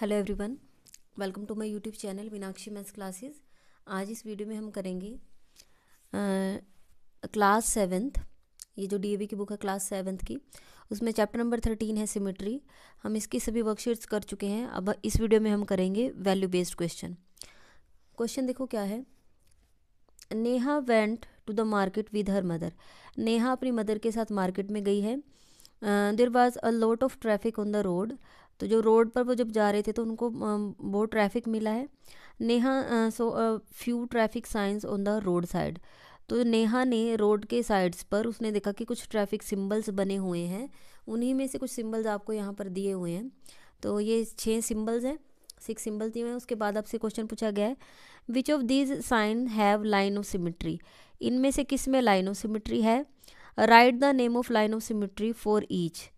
hello everyone welcome to my YouTube channel Meenakshi maths classes आज इस video में हम करेंगे क्लास सेवेंथ ये जो डीएवी की बुक है क्लास सेवन्थ की उसमें चैप्टर नंबर थर्टीन है सिमेट्री हम इसकी सभी वर्कशीट्स कर चुके हैं अब इस वीडियो में हम करेंगे वैल्यू बेस्ड क्वेश्चन क्वेश्चन देखो क्या है Neha went to the market with her mother Neha अपनी मदर के साथ मार्केट में गई है there was a lot of traffic on the road तो जो रोड पर वो जब जा रहे थे तो उनको बहुत ट्रैफिक मिला है Neha so few traffic signs on the road side तो नेहा ने रोड के साइड्स पर उसने देखा कि कुछ ट्रैफिक सिंबल्स बने हुए हैं उन्हीं में से कुछ सिंबल्स आपको यहाँ पर दिए हुए हैं तो ये छः सिंबल्स हैं सिक्स सिंबल्स दिए हुए हैं उसके बाद आपसे क्वेश्चन पूछा गया है which of these signs have line of symmetry इनमें से किस में लाइन ऑफ सिमिट्री है write the name of line of symmetry for each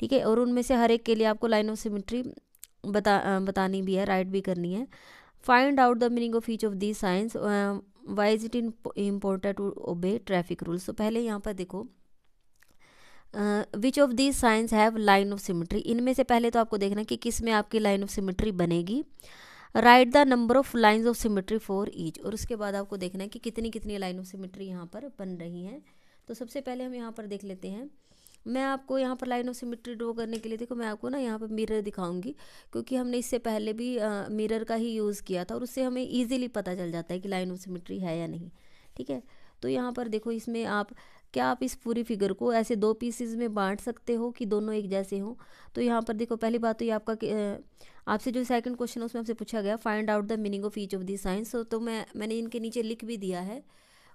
ठीक है और उनमें से हर एक के लिए आपको लाइन ऑफ सिमेट्री बता बतानी भी है राइट भी करनी है find out the meaning of each of the signs why is it important to obey traffic rules तो पहले यहाँ पर देखो which of the signs have line of symmetry इनमें से पहले तो आपको देखना कि किस में आपकी लाइन ऑफ सिमेट्री बनेगी write the number of lines of symmetry for each और उसके बाद आपको देखना है कि कितनी कितनी लाइन ऑफ सिमेट्री यहाँ पर बन रही हैं तो सबसे पहले हम यहाँ पर देख लेते हैं मैं आपको यहाँ पर लाइन ऑफ सिमेट्री ड्रॉ करने के लिए देखो मैं आपको ना यहाँ पर मिरर दिखाऊंगी क्योंकि हमने इससे पहले भी मिरर का ही यूज़ किया था और उससे हमें ईजिली पता चल जाता है कि लाइन ऑफ सिमेट्री है या नहीं ठीक है तो यहाँ पर देखो इसमें आप क्या आप इस पूरी फिगर को ऐसे दो पीसेज में बांट सकते हो कि दोनों एक जैसे हों तो यहाँ पर देखो पहली बात तो ये आपका आपसे जो सेकंड क्वेश्चन है उसमें आपसे पूछा गया find out the meaning of each of the signs तो मैं मैंने इनके नीचे लिख भी दिया है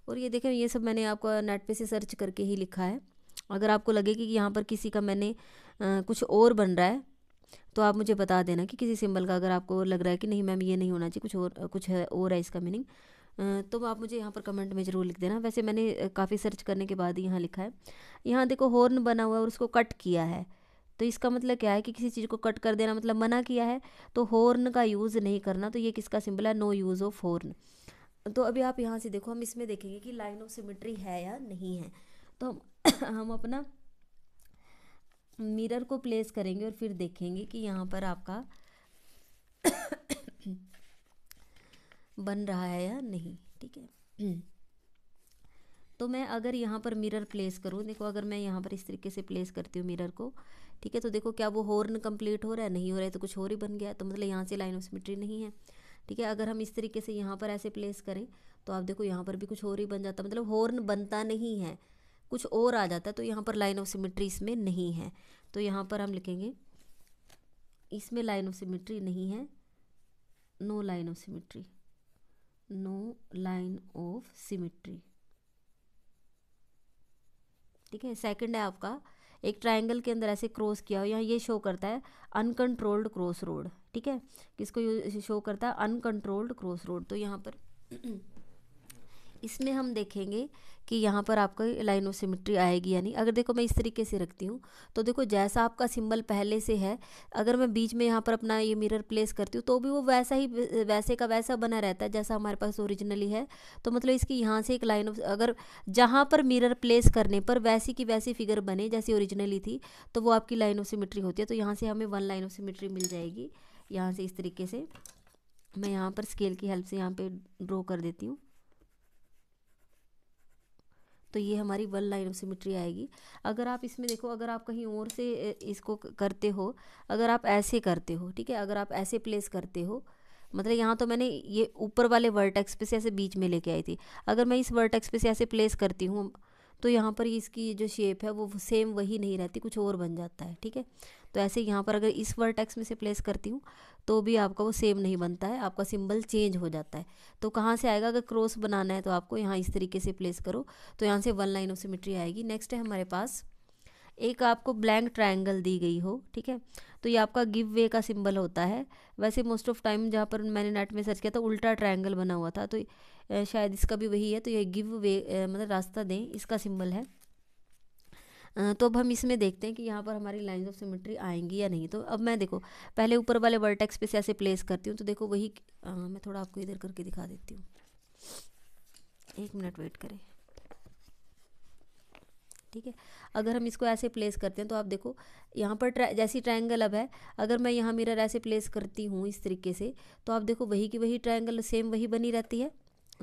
और ये देखें ये सब मैंने आपको नेट पे से सर्च करके ही लिखा है अगर आपको लगे कि यहाँ पर किसी का मैंने आ, कुछ और बन रहा है तो आप मुझे बता देना कि किसी सिंबल का अगर आपको लग रहा है कि नहीं मैम ये नहीं होना चाहिए कुछ और कुछ है और है इसका मीनिंग तो आप मुझे यहाँ पर कमेंट में ज़रूर लिख देना वैसे मैंने काफ़ी सर्च करने के बाद यहाँ लिखा है यहाँ देखो हॉर्न बना हुआ है और उसको कट किया है तो इसका मतलब क्या है कि किसी चीज़ को कट कर देना मतलब मना किया है तो हॉर्न का यूज़ नहीं करना तो ये किसका सिंबल है नो यूज़ ऑफ हॉर्न तो अभी आप यहाँ से देखो हम इसमें देखेंगे कि लाइन ऑफ सिमेट्री है या नहीं है तो हम हम अपना मिरर को प्लेस करेंगे और फिर देखेंगे कि यहाँ पर आपका बन रहा है या नहीं ठीक है तो मैं अगर यहाँ पर मिरर प्लेस करूँ देखो अगर मैं यहाँ पर इस तरीके से प्लेस करती हूँ मिरर को ठीक है तो देखो क्या वो हॉर्न कंप्लीट हो रहा है नहीं हो रहा है तो कुछ और ही बन गया तो मतलब यहाँ से लाइन ऑफ सिमिट्री नहीं है ठीक है अगर हम इस तरीके से यहाँ पर ऐसे प्लेस करें तो आप देखो यहाँ पर भी कुछ और ही बन जाता मतलब हॉर्न बनता नहीं है कुछ और आ जाता है तो यहाँ पर लाइन ऑफ सिमेट्री इसमें नहीं है तो यहाँ पर हम लिखेंगे इसमें लाइन ऑफ सिमेट्री नहीं है no line of symmetry no line of symmetry ठीक है सेकंड है आपका एक ट्रायंगल के अंदर ऐसे क्रॉस किया हो यहाँ ये शो करता है अनकंट्रोल्ड क्रॉस रोड ठीक है किसको शो करता है अनकंट्रोल्ड क्रॉस रोड तो यहाँ पर इसमें हम देखेंगे कि यहाँ पर आपका लाइन ऑफ आएगी यानी अगर देखो मैं इस तरीके से रखती हूँ तो देखो जैसा आपका सिंबल पहले से है अगर मैं बीच में यहाँ पर अपना ये मिरर प्लेस करती हूँ तो भी वो वैसा ही वैसे का वैसा बना रहता है जैसा हमारे पास ओरिजिनली है तो मतलब इसकी यहाँ से एक लाइन ऑफ अगर जहाँ पर मिरर प्लेस करने पर वैसी की वैसी फिगर बने जैसी ओरिजिनली थी तो वो आपकी लाइन ऑफ सिमिट्री होती है तो यहाँ से हमें वन लाइन ऑफ सिमिट्री मिल जाएगी यहाँ से इस तरीके से मैं यहाँ पर स्केल की हेल्प से यहाँ पर ड्रॉ कर देती हूँ तो ये हमारी वन लाइन ऑफ सिमेट्री आएगी अगर आप इसमें देखो अगर आप कहीं और से इसको करते हो अगर आप ऐसे करते हो ठीक है अगर आप ऐसे प्लेस करते हो मतलब यहाँ तो मैंने ये ऊपर वाले वर्टेक्स पे से ऐसे बीच में लेके आई थी अगर मैं इस वर्टेक्स पे से ऐसे प्लेस करती हूँ तो यहाँ पर इसकी जो शेप है वो सेम वही नहीं रहती कुछ और बन जाता है ठीक है तो ऐसे यहाँ पर अगर इस वर्टेक्स में से प्लेस करती हूँ तो भी आपका वो सेम नहीं बनता है आपका सिंबल चेंज हो जाता है तो कहाँ से आएगा अगर क्रॉस बनाना है तो आपको यहाँ इस तरीके से प्लेस करो तो यहाँ से वन लाइन ऑफ सिमिट्री आएगी नेक्स्ट है हमारे पास एक आपको ब्लैंक ट्रायंगल दी गई हो ठीक है तो ये आपका गिव वे का सिंबल होता है वैसे मोस्ट ऑफ टाइम जहाँ पर मैंने नेट में सर्च किया था उल्टा ट्राइंगल बना हुआ था तो शायद इसका भी वही है तो ये गिव वे मतलब रास्ता दें इसका सिंबल है तो अब हम इसमें देखते हैं कि यहाँ पर हमारी लाइन्स ऑफ सिमेट्री आएंगी या नहीं तो अब मैं देखो पहले ऊपर वाले वर्टेक्स पे से ऐसे प्लेस करती हूँ तो देखो वही आ, मैं थोड़ा आपको इधर करके दिखा देती हूँ एक मिनट वेट करें ठीक है अगर हम इसको ऐसे प्लेस करते हैं तो आप देखो यहाँ पर ट्रा जैसी ट्रायंगल अब है अगर मैं यहाँ मिरर ऐसे प्लेस करती हूँ इस तरीके से तो आप देखो वही की वही ट्रायंगल सेम वही बनी रहती है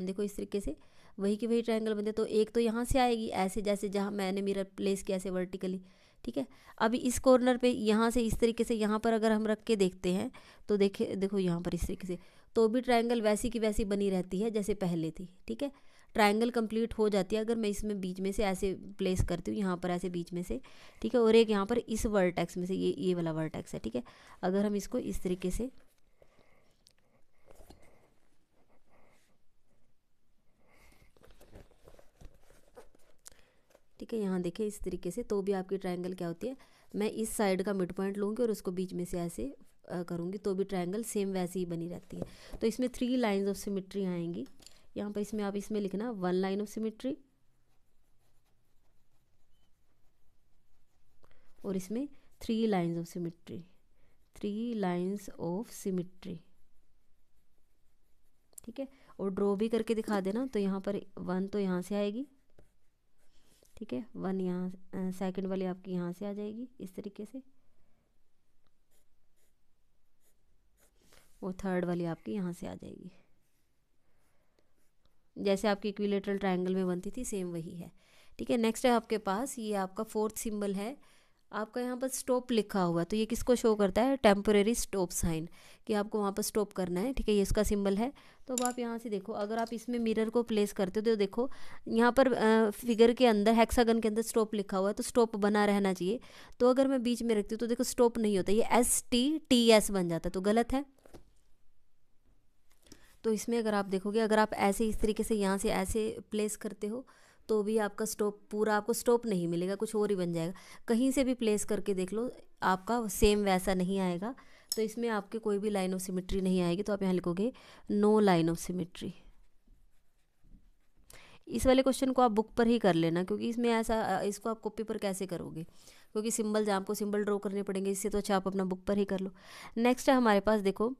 देखो इस तरीके से वही की वही ट्रायंगल बनते तो एक तो यहाँ से आएगी ऐसे जैसे जहाँ मैंने मिरर प्लेस किया ऐसे वर्टिकली ठीक है अभी इस कॉर्नर पे यहाँ से इस तरीके से यहाँ पर अगर हम रख के देखते हैं तो देखे देखो यहाँ पर इस तरीके से तो भी ट्रायंगल वैसी की वैसी बनी रहती है जैसे पहले थी ठीक है ट्रायंगल कंप्लीट हो जाती है अगर मैं इसमें बीच में से ऐसे प्लेस करती हूँ यहाँ पर ऐसे बीच में से ठीक है और एक यहाँ पर इस वर्टेक्स में से ये ये वाला वर्टेक्स है ठीक है अगर हम इसको इस तरीके से ठीक है यहाँ देखें इस तरीके से तो भी आपकी ट्राइंगल क्या होती है मैं इस साइड का मिड पॉइंट लूँगी और उसको बीच में से ऐसे करूँगी तो भी ट्राइंगल सेम वैसे ही बनी रहती है तो इसमें थ्री लाइन्स ऑफ सिमिट्री आएंगी यहाँ पर इसमें आप इसमें लिखना वन लाइन ऑफ सिमिट्री और इसमें three lines of symmetry three lines of symmetry ठीक है और ड्रॉ भी करके दिखा देना तो यहाँ पर वन तो यहाँ से आएगी ठीक है वन यहाँ सेकंड वाली आपकी यहाँ से आ जाएगी इस तरीके से और थर्ड वाली आपकी यहाँ से आ जाएगी जैसे आपकी इक्विलेटरल ट्रायंगल में बनती थी सेम वही है ठीक है नेक्स्ट है आपके पास ये आपका फोर्थ सिंबल है आपका यहाँ पर स्टॉप लिखा हुआ तो ये किसको शो करता है टेम्पोरेरी स्टॉप साइन कि आपको वहाँ पर स्टॉप करना है ठीक है ये इसका सिंबल है तो अब आप यहाँ से देखो अगर आप इसमें मिरर को प्लेस करते हो तो देखो यहाँ पर फिगर के अंदर हेक्सागन के अंदर स्टॉप लिखा हुआ है तो स्टॉप बना रहना चाहिए तो अगर मैं बीच में रखती हूँ तो देखो स्टॉप नहीं होता ये एस टी टी एस बन जाता है तो गलत है तो इसमें अगर आप देखोगे अगर आप ऐसे इस तरीके से यहाँ से ऐसे प्लेस करते हो तो भी आपका स्टॉप पूरा आपको स्टोप नहीं मिलेगा कुछ और ही बन जाएगा कहीं से भी प्लेस करके देख लो आपका सेम वैसा नहीं आएगा तो इसमें आपके कोई भी लाइन ऑफ सिमेट्री नहीं आएगी तो आप यहाँ लिखोगे नो लाइन ऑफ सिमेट्री इस वाले क्वेश्चन को आप बुक पर ही कर लेना क्योंकि इसमें ऐसा इसको आप कॉपी पर कैसे करोगे क्योंकि सिंबल जहाँ आपको सिंबल ड्रॉ करने पड़ेंगे इससे तो अच्छा आप अपना बुक पर ही कर लो नेक्स्ट है हमारे पास देखो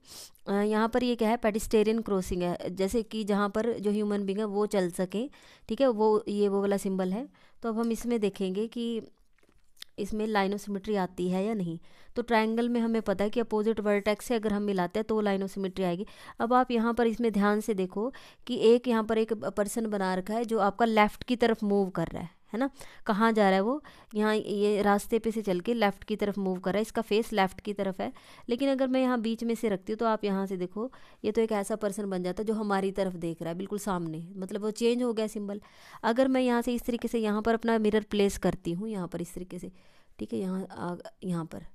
यहाँ पर ये क्या है पेडिस्टेरियन क्रॉसिंग है जैसे कि जहाँ पर जो ह्यूमन बींग है वो चल सकें ठीक है वो ये वो वाला सिम्बल है तो अब हम इसमें देखेंगे कि इसमें लाइन ऑफ सिमेट्री आती है या नहीं तो ट्रायंगल में हमें पता है कि अपोजिट वर्टेक्स से अगर हम मिलाते हैं तो लाइन ऑफ सिमेट्री आएगी अब आप यहाँ पर इसमें ध्यान से देखो कि एक यहाँ पर एक पर्सन बना रखा है जो आपका लेफ्ट की तरफ मूव कर रहा है है ना कहाँ जा रहा है वो यहाँ ये रास्ते पे से चल के लेफ़्ट की तरफ मूव कर रहा है इसका फेस लेफ़्ट की तरफ है लेकिन अगर मैं यहाँ बीच में से रखती हूँ तो आप यहाँ से देखो ये तो एक ऐसा पर्सन बन जाता है जो हमारी तरफ देख रहा है बिल्कुल सामने मतलब वो चेंज हो गया सिंबल अगर मैं यहाँ से इस तरीके से यहाँ पर अपना मिरर प्लेस करती हूँ यहाँ पर इस तरीके से ठीक है यहाँ यहाँ पर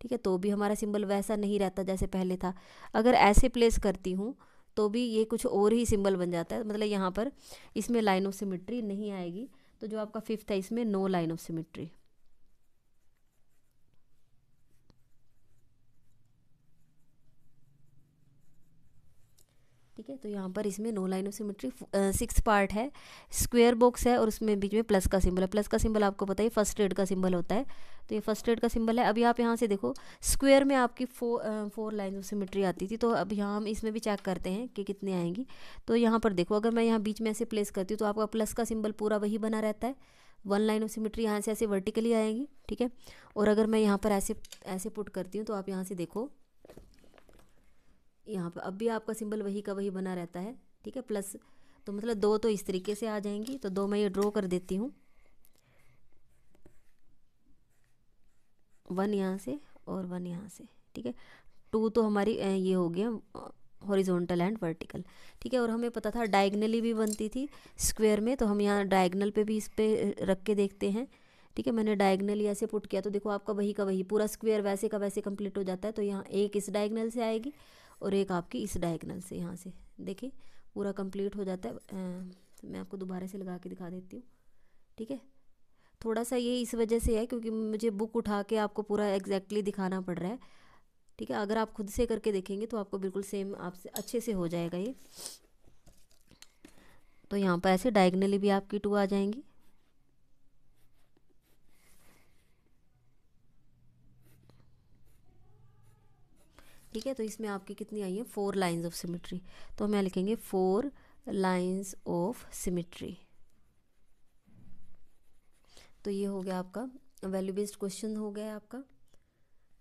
ठीक है तो भी हमारा सिंबल वैसा नहीं रहता जैसे पहले था अगर ऐसे प्लेस करती हूँ तो भी ये कुछ और ही सिंबल बन जाता है मतलब यहाँ पर इसमें लाइन ऑफ सिमिट्री नहीं आएगी तो जो आपका फिफ्थ है इसमें नो लाइन ऑफ सिमेट्री है तो यहाँ पर इसमें no line of symmetry six part है स्क्वेयर बॉक्स है और उसमें बीच में प्लस का सिंबल है प्लस का सिंबल आपको पता है फर्स्ट एड का सिंबल होता है तो ये फर्स्ट एड का सिंबल है अभी आप यहाँ से देखो स्क्वेयर में आपकी four four line of symmetry आती थी तो अब यहाँ हम इसमें भी चेक करते हैं कि कितने आएंगी तो यहाँ पर देखो अगर मैं यहाँ बीच में ऐसे प्लेस करती हूँ तो आपका प्लस का सिंबल पूरा वही बना रहता है वन लाइन ऑफ सिमेट्री यहाँ से ऐसे वर्टिकली आएंगी ठीक है और अगर मैं यहाँ पर ऐसे ऐसे पुट करती हूँ तो आप यहाँ से देखो यहाँ पर अब भी आपका सिंबल वही का वही बना रहता है ठीक है प्लस तो मतलब दो तो इस तरीके से आ जाएंगी तो दो मैं ये ड्रॉ कर देती हूँ वन यहाँ से और वन यहाँ से ठीक है टू तो हमारी ये हो गया हॉरिजॉन्टल एंड वर्टिकल ठीक है और हमें पता था डायगनली भी बनती थी स्क्वेयर में तो हम यहाँ डायगनल पे भी इस पर रख के देखते हैं ठीक है मैंने डायगनली ऐसे पुट किया तो देखो आपका वही का वही पूरा स्क्वेयर वैसे का वैसे कंप्लीट हो जाता है तो यहाँ एक इस डायगनल से आएगी और एक आपकी इस डायगनल से यहाँ से देखिए पूरा कंप्लीट हो जाता है आ, मैं आपको दोबारा से लगा के दिखा देती हूँ ठीक है थोड़ा सा ये इस वजह से है क्योंकि मुझे बुक उठा के आपको पूरा एग्जैक्टली दिखाना पड़ रहा है ठीक है अगर आप खुद से करके देखेंगे तो आपको बिल्कुल सेम आपसे अच्छे से हो जाएगा ये तो यहाँ पर ऐसे डायगनली भी आपकी टू आ जाएंगी ठीक है तो इसमें आपकी कितनी आई है फोर लाइंस ऑफ सिमेट्री तो हम यहाँ लिखेंगे फोर लाइंस ऑफ सिमेट्री तो ये हो गया आपका वैल्यू बेस्ड क्वेश्चन हो गया आपका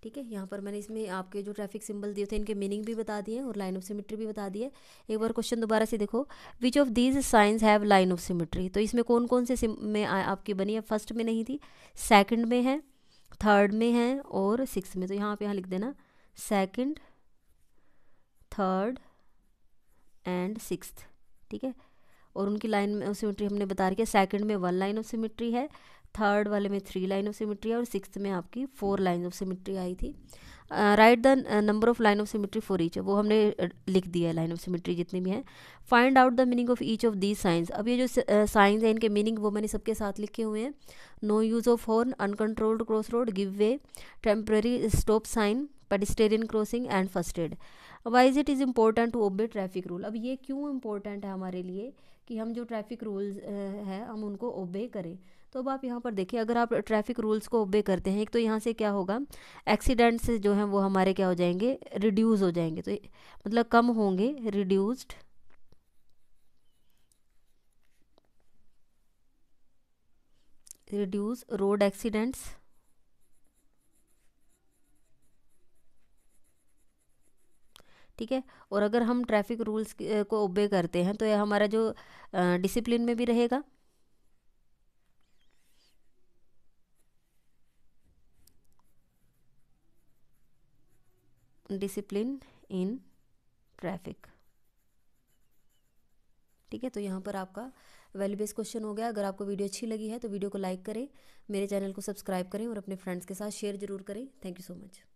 ठीक है यहाँ पर मैंने इसमें आपके जो ट्रैफिक सिंबल दिए थे इनके मीनिंग भी बता दिए और लाइन ऑफ सिमेट्री भी बता दिए एक बार क्वेश्चन दोबारा से देखो which of these signs have line of symmetry तो इसमें कौन कौन से में आपकी बनी है फर्स्ट में नहीं थी सेकंड में है थर्ड में है और सिक्स में तो यहाँ पे यहाँ लिख देना सेकंड थर्ड एंड सिक्स्थ ठीक है और उनकी लाइन में सिमेट्री हमने बता रखी है सेकंड में वन लाइन ऑफ सिमेट्री है थर्ड वाले में थ्री लाइन ऑफ सिमेट्री और सिक्स में आपकी फोर लाइन ऑफ सिमेट्री आई थी write the number of line of symmetry for each वो हमने लिख दिया है लाइन ऑफ सिमेट्री जितनी भी हैं find out the meaning of each of these signs अब ये जो साइंस हैं इनके मीनिंग वो मैंने सबके साथ लिखे हुए हैं no use of horn uncontrolled cross road give way temporary stop sign pedestrian crossing and first aid why it is important to obey traffic rule अब ये क्यों इम्पोर्टेंट है हमारे लिए कि हम जो ट्रैफिक रूल्स हैं हम उनको ओबे करें तो अब आप यहाँ पर देखिए अगर आप ट्रैफिक रूल्स को ओबे करते हैं एक तो यहाँ से क्या होगा एक्सीडेंट्स जो हैं वो हमारे क्या हो जाएंगे रिड्यूज़ हो जाएंगे तो मतलब कम होंगे रिड्यूस्ड रिड्यूस रोड एक्सीडेंट्स ठीक है और अगर हम ट्रैफिक रूल्स को ओबे करते हैं तो यह हमारा जो डिसिप्लिन में भी रहेगा डिसिप्लिन इन ट्रैफिक ठीक है तो यहाँ पर आपका वैल्यू बेस्ड क्वेश्चन हो गया अगर आपको वीडियो अच्छी लगी है तो वीडियो को लाइक करें मेरे चैनल को सब्सक्राइब करें और अपने फ्रेंड्स के साथ शेयर जरूर करें थैंक यू सो मच